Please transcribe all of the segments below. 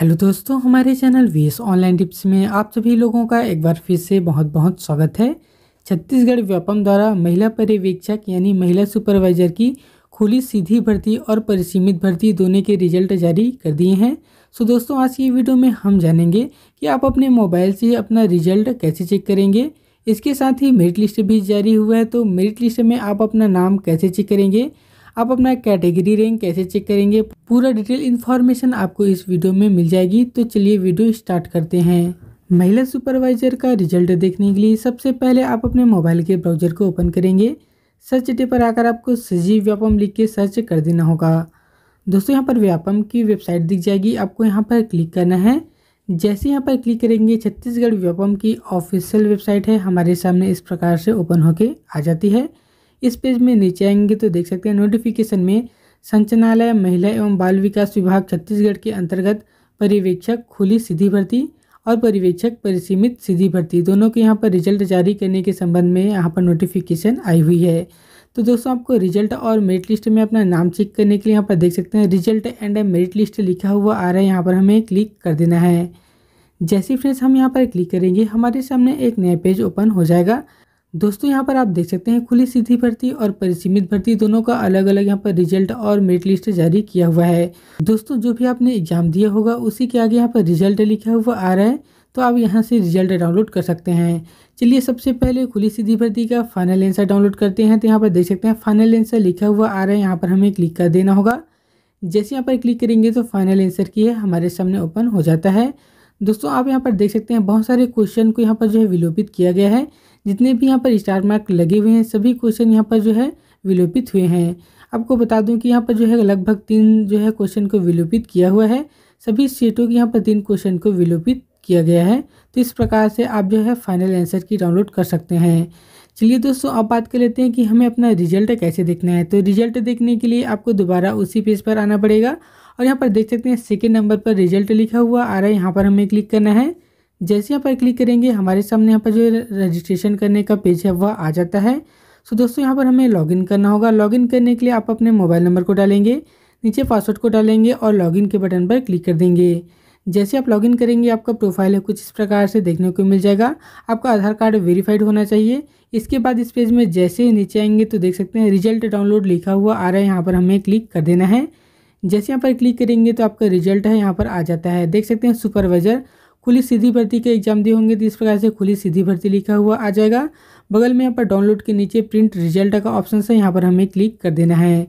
hello दोस्तों हमारे channel V S online tips में आप सभी लोगों का एक बार फिर से बहुत बहुत स्वागत है छत्तीसगढ़ व्यापम द्वारा महिला पर्यवेक्षक यानी महिला सुपरवाइजर की खुली सीधी भर्ती और परिसीमित भर्ती दोनों के रिजल्ट जारी कर दिए हैं सो दोस्तों आज की वीडियो में हम जानेंगे कि आप अपने मोबाइल से अपना रिजल्ट कैसे चेक करेंगे इसके साथ ही मेरिट लिस्ट भी जारी हुआ है तो मेरिट लिस्ट में आप अपना नाम कैसे चेक करेंगे आप अपना कैटेगरी रैंक कैसे चेक करेंगे पूरा डिटेल इन्फॉर्मेशन आपको इस वीडियो में मिल जाएगी तो चलिए वीडियो स्टार्ट करते हैं महिला सुपरवाइजर का रिजल्ट देखने के लिए सबसे पहले आप अपने मोबाइल के ब्राउजर को ओपन करेंगे सर्च डे पर आकर आपको सजीव व्यापम लिख के सर्च कर देना होगा दोस्तों यहाँ पर व्यापम की वेबसाइट दिख जाएगी आपको यहाँ पर क्लिक करना है जैसे यहाँ पर क्लिक करेंगे छत्तीसगढ़ व्यापम की ऑफिशियल वेबसाइट है हमारे सामने इस प्रकार से ओपन होके आ जाती है इस पेज में नीचे आएंगे तो देख सकते हैं नोटिफिकेशन में संचनालय महिला एवं बाल विकास विभाग छत्तीसगढ़ के अंतर्गत पर्यवेक्षक खुली सीधी भर्ती और पर्यवेक्षक परिसीमित सीधी भर्ती दोनों के यहाँ पर रिजल्ट जारी करने के संबंध में यहाँ पर नोटिफिकेशन आई हुई है तो दोस्तों आपको रिजल्ट और मेरिट लिस्ट में अपना नाम चेक करने के लिए यहाँ पर देख सकते हैं रिजल्ट एंड मेरिट लिस्ट लिखा हुआ आ रहा है यहाँ पर हमें क्लिक कर देना है जैसे फ्रेंड्स हम यहाँ पर क्लिक करेंगे हमारे सामने एक नया पेज ओपन हो जाएगा दोस्तों यहाँ पर आप देख सकते हैं खुली सीधी भर्ती और परिसीमित भर्ती दोनों का अलग अलग यहाँ पर रिजल्ट और मेरिट लिस्ट जारी किया हुआ है दोस्तों जो भी आपने एग्जाम दिया होगा उसी के आगे यहाँ पर रिजल्ट लिखा हुआ आ रहा है तो आप यहाँ से रिजल्ट डाउनलोड कर सकते हैं चलिए सबसे पहले खुली सीधी भर्ती का फाइनल एंसर डाउनलोड करते हैं तो यहाँ पर देख सकते हैं फाइनल एंसर लिखा हुआ आ रहा है यहाँ पर हमें क्लिक कर देना होगा जैसे यहाँ पर क्लिक करेंगे तो फाइनल आंसर की है हमारे सामने ओपन हो जाता है दोस्तों आप यहाँ पर देख सकते हैं बहुत सारे क्वेश्चन को यहाँ पर जो है विलोपित किया गया है जितने भी यहाँ पर स्टार मार्क लगे हुए हैं सभी क्वेश्चन यहाँ पर जो है विलोपित हुए हैं आपको बता दूं कि यहाँ पर जो है लगभग तीन जो है क्वेश्चन को विलोपित किया हुआ है सभी स्टेटों के यहाँ पर तीन क्वेश्चन को विलोपित किया गया है तो इस प्रकार से आप जो है फाइनल आंसर की डाउनलोड कर सकते हैं चलिए दोस्तों अब बात कर लेते हैं कि हमें अपना रिजल्ट कैसे देखना है तो रिजल्ट देखने के लिए आपको दोबारा उसी पेज पर आना पड़ेगा और यहाँ पर देख सकते हैं सेकेंड नंबर पर रिजल्ट लिखा हुआ आ रहा है यहाँ पर हमें क्लिक करना है जैसे यहाँ पर क्लिक करेंगे हमारे सामने यहाँ पर जो रजिस्ट्रेशन करने का पेज है वह आ जाता है सो दोस्तों यहाँ पर हमें लॉगिन करना होगा लॉगिन करने के लिए आप अपने मोबाइल नंबर को डालेंगे नीचे पासवर्ड को डालेंगे और लॉगिन के बटन पर क्लिक कर देंगे जैसे आप लॉगिन करेंगे आपका प्रोफाइल है कुछ इस प्रकार से देखने को मिल जाएगा आपका आधार कार्ड वेरीफाइड होना चाहिए इसके बाद इस पेज में जैसे ही नीचे आएंगे तो देख सकते हैं रिजल्ट डाउनलोड लिखा हुआ आ रहा है यहाँ पर हमें क्लिक कर देना है जैसे यहाँ पर क्लिक करेंगे तो आपका रिजल्ट है यहाँ पर आ जाता है देख सकते हैं सुपरवाइजर खुली सीधी भर्ती के एग्जाम दिए होंगे तो इस प्रकार से खुली सीधी भर्ती लिखा हुआ आ जाएगा बगल में यहाँ पर डाउनलोड के नीचे प्रिंट रिजल्ट का ऑप्शन है यहाँ पर हमें क्लिक कर देना है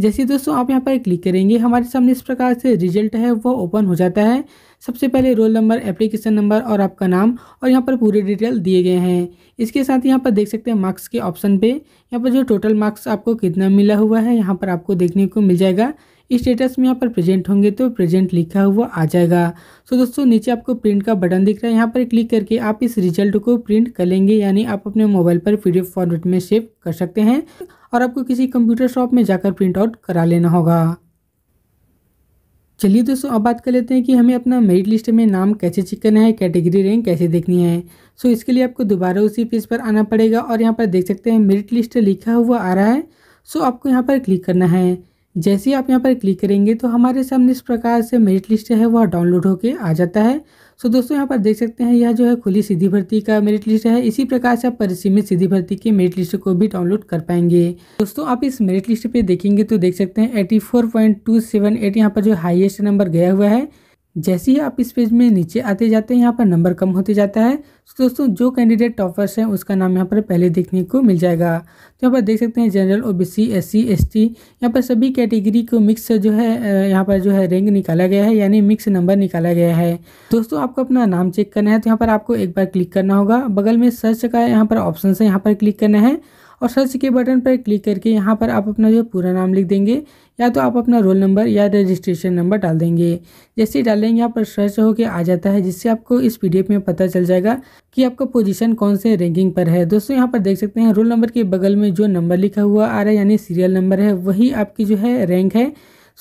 जैसे दोस्तों आप यहाँ पर क्लिक करेंगे हमारे सामने इस प्रकार से रिजल्ट है वो ओपन हो जाता है सबसे पहले रोल नंबर एप्लीकेशन नंबर और आपका नाम और यहाँ पर पूरे डिटेल दिए गए हैं इसके साथ यहाँ पर देख सकते हैं मार्क्स के ऑप्शन पे यहाँ पर जो टोटल मार्क्स आपको कितना मिला हुआ है यहाँ पर आपको देखने को मिल जाएगा स्टेटस में यहाँ पर प्रेजेंट होंगे तो प्रेजेंट लिखा हुआ आ जाएगा सो दोस्तों नीचे आपको प्रिंट का बटन दिख रहा है यहाँ पर क्लिक करके आप इस रिजल्ट को प्रिंट कर लेंगे यानी आप अपने मोबाइल पर पी फॉर्मेट में सेव कर सकते हैं और आपको किसी कंप्यूटर शॉप में जाकर प्रिंट आउट करा लेना होगा चलिए दोस्तों अब बात कर लेते हैं कि हमें अपना मेरिट लिस्ट में नाम कैसे चेक करना है कैटेगरी रैंक कैसे देखनी है सो इसके लिए आपको दोबारा उसी पेज पर आना पड़ेगा और यहाँ पर देख सकते हैं मेरिट लिस्ट लिखा हुआ आ रहा है सो आपको यहाँ पर क्लिक करना है जैसे ही आप यहाँ पर क्लिक करेंगे तो हमारे सामने इस प्रकार से मेरिट लिस्ट है वह डाउनलोड होकर आ जाता है सो दोस्तों यहाँ पर देख सकते हैं यह जो है खुली सीधी भर्ती का मेरिट लिस्ट है इसी प्रकार से आप परिसीमित सीधी भर्ती के मेरिट लिस्ट को भी डाउनलोड कर पाएंगे दोस्तों आप इस मेरिट लिस्ट पे देखेंगे तो देख सकते हैं eighty four point two seven eight यहाँ पर जो हाईएस्ट नंबर गया हुआ है जैसे ही आप इस पेज में नीचे आते जाते हैं यहाँ पर नंबर कम होते जाता है तो दोस्तों जो कैंडिडेट टॉपर्स हैं उसका नाम यहाँ पर पहले देखने को मिल जाएगा तो यहाँ पर देख सकते हैं general O B C S C S T यहाँ पर सभी कैटेगरी को मिक्स जो है यहाँ पर जो है रैंक निकाला गया है यानी मिक्स नंबर निकाला गया है दोस्तों आपको अपना नाम चेक करना है तो यहाँ पर आपको एक बार क्लिक करना होगा बगल में सर्च का यहाँ पर ऑप्शन है यहाँ पर क्लिक करना है और सर्च के बटन पर क्लिक करके यहाँ पर आप अपना जो पूरा नाम लिख देंगे या तो आप अपना रोल नंबर या रजिस्ट्रेशन नंबर डाल देंगे जैसे ही डालेंगे यहाँ पर सर्च होकर आ जाता है जिससे आपको इस पी में पता चल जाएगा कि आपका पोजीशन कौन से रैंकिंग पर है दोस्तों यहाँ पर देख सकते हैं रोल नंबर के बगल में जो नंबर लिखा हुआ आ रहा है यानी सीरियल नंबर है वही आपकी जो है रैंक है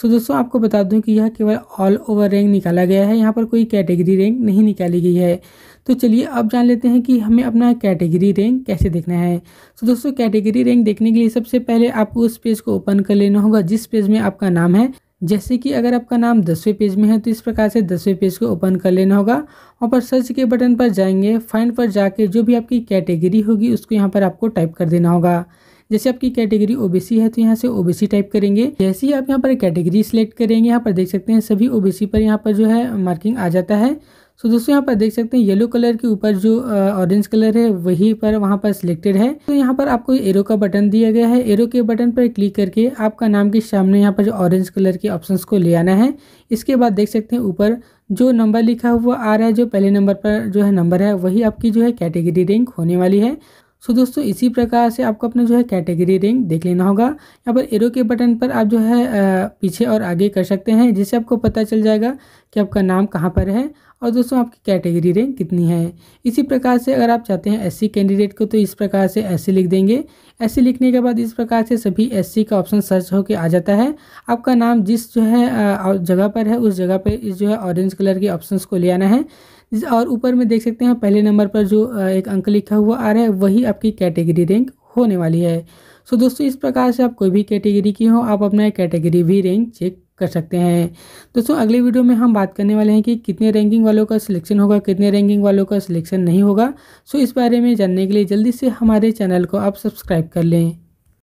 सो दोस्तों आपको बता दूं कि यह केवल ऑल ओवर रैंक निकाला गया है यहाँ पर कोई कैटेगरी रैंक नहीं निकाली गई है तो चलिए अब जान लेते हैं कि हमें अपना कैटेगरी रैंक कैसे देखना है सो दोस्तों कैटेगरी रैंक देखने के लिए सबसे पहले आपको उस पेज को ओपन कर लेना होगा जिस पेज में आपका नाम है जैसे कि अगर आपका नाम दसवें पेज में है तो इस प्रकार से दसवें पेज को ओपन कर लेना होगा वहाँ पर सर्च के बटन पर जाएंगे फाइंड पर जाके जो भी आपकी कैटेगरी होगी उसको यहाँ पर आपको टाइप कर देना होगा जैसे आपकी कैटेगरी ओबीसी है तो यहाँ से ओबीसी टाइप करेंगे जैसे ही आप यहाँ पर कैटेगरी सिलेक्ट करेंगे यहाँ पर देख सकते हैं सभी ओबीसी पर यहाँ पर जो है मार्किंग आ जाता है सो दोस्तों यहाँ पर देख सकते हैं येलो कलर के ऊपर जो ऑरेंज कलर है वही पर वहाँ पर सिलेक्टेड है तो यहाँ पर आपको एरो का बटन दिया गया है एरो के बटन पर क्लिक करके आपका नाम के सामने यहाँ पर जो ऑरेंज कलर के ऑप्शन को ले आना है इसके बाद देख सकते हैं ऊपर जो नंबर लिखा हुआ आ रहा है जो पहले नंबर पर जो है नंबर है वही आपकी जो है कैटेगरी रैंक होने वाली है सो दोस्तों इसी प्रकार से आपको अपना जो है कैटेगरी रिंग देख लेना होगा यहाँ पर एरो के बटन पर आप जो है पीछे और आगे कर सकते हैं जिससे आपको पता चल जाएगा कि आपका नाम कहाँ पर है और दोस्तों आपकी कैटेगरी रिंग कितनी है इसी प्रकार से अगर आप चाहते हैं एससी कैंडिडेट को तो इस प्रकार से ऐसे लिख देंगे ऐसे लिखने के बाद इस प्रकार से सभी एससी का ऑप्शन सर्च होकर आ जाता है आपका नाम जिस जो है जगह पर है उस जगह पर इस जो है ऑरेंज कलर के ऑप्शन को ले आना है और ऊपर में देख सकते हैं पहले नंबर पर जो एक अंक लिखा हुआ आ रहा है वही आपकी कैटेगरी रैंक होने वाली है सो दोस्तों इस प्रकार से आप कोई भी कैटेगरी की हो आप अपना कैटेगरी भी रैंक चेक कर सकते हैं दोस्तों अगले वीडियो में हम बात करने वाले हैं कि कितने रैंकिंग वालों का सिलेक्शन होगा कितने रैंकिंग वालों का सिलेक्शन नहीं होगा सो इस बारे में जानने के लिए जल्दी से हमारे चैनल को आप सब्सक्राइब कर लें